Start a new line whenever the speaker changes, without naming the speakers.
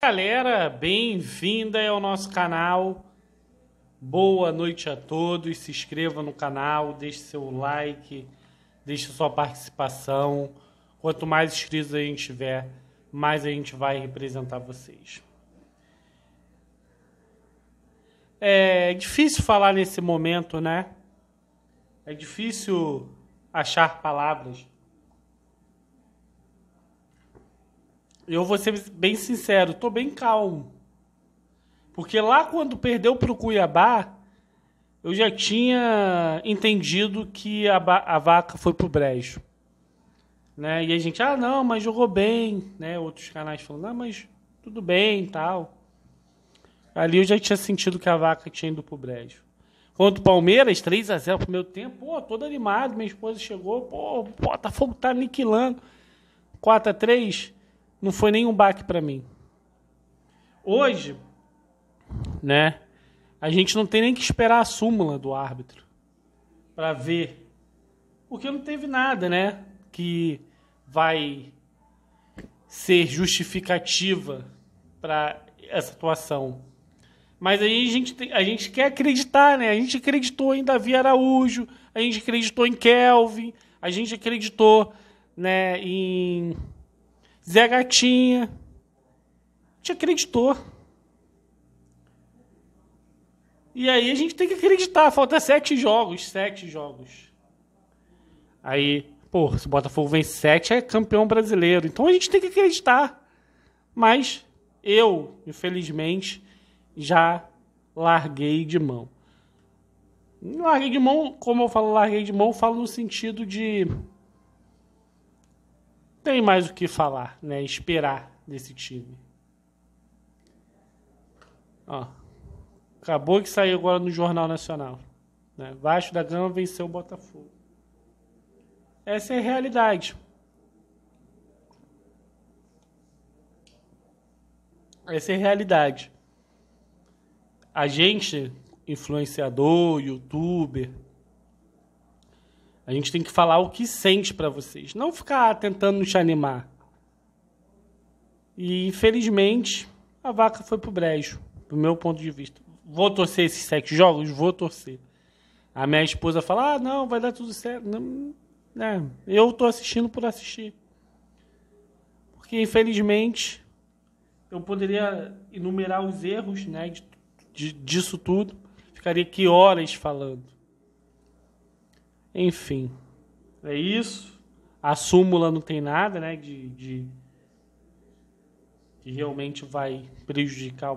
Galera, bem-vinda ao nosso canal. Boa noite a todos. Se inscreva no canal, deixe seu like, deixe sua participação. Quanto mais inscritos a gente tiver, mais a gente vai representar vocês. É difícil falar nesse momento, né? É difícil achar palavras eu vou ser bem sincero, tô bem calmo. Porque lá quando perdeu pro Cuiabá, eu já tinha entendido que a, a vaca foi pro brejo. Né? E a gente, ah, não, mas jogou bem, né? Outros canais falando, ah, mas tudo bem tal. Ali eu já tinha sentido que a vaca tinha ido pro brejo. Contra o Palmeiras, 3 a 0 pro meu tempo, pô, todo animado, minha esposa chegou, pô, o Botafogo tá aniquilando. 4 a 3 não foi nenhum baque para mim. Hoje, né, a gente não tem nem que esperar a súmula do árbitro para ver. Porque não teve nada, né, que vai ser justificativa para essa atuação. Mas aí a gente, tem, a gente quer acreditar, né? A gente acreditou em Davi Araújo, a gente acreditou em Kelvin, a gente acreditou né, em Zé a gatinha, te acreditou. E aí a gente tem que acreditar, falta sete jogos, sete jogos. Aí, pô, se o Botafogo vem sete, é campeão brasileiro. Então a gente tem que acreditar. Mas eu, infelizmente, já larguei de mão. Larguei de mão, como eu falo larguei de mão, eu falo no sentido de tem mais o que falar, né? Esperar desse time. Ó, acabou que saiu agora no Jornal Nacional. Né? Vasco da Gama venceu o Botafogo. Essa é a realidade. Essa é a realidade. A gente, influenciador, youtuber, a gente tem que falar o que sente para vocês, não ficar tentando nos animar. E infelizmente a vaca foi pro brejo, do meu ponto de vista. Vou torcer esses sete jogos, vou torcer. A minha esposa fala: "Ah, não, vai dar tudo certo". Não, né? Eu tô assistindo por assistir. Porque infelizmente eu poderia enumerar os erros, né, de, de, disso tudo. Ficaria aqui horas falando. Enfim, é isso. A súmula não tem nada, né? De, de que realmente vai prejudicar o